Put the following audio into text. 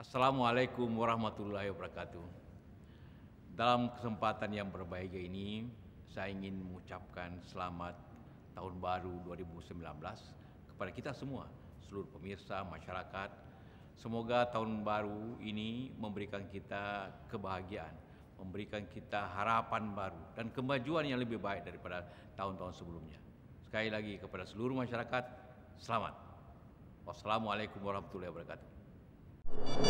Assalamualaikum warahmatullahi wabarakatuh. Dalam kesempatan yang berbahagia ini, saya ingin mengucapkan selamat tahun baru 2019 kepada kita semua, seluruh pemirsa, masyarakat. Semoga tahun baru ini memberikan kita kebahagiaan, memberikan kita harapan baru dan kemajuan yang lebih baik daripada tahun-tahun sebelumnya. Sekali lagi kepada seluruh masyarakat, selamat. Wassalamualaikum warahmatullahi wabarakatuh.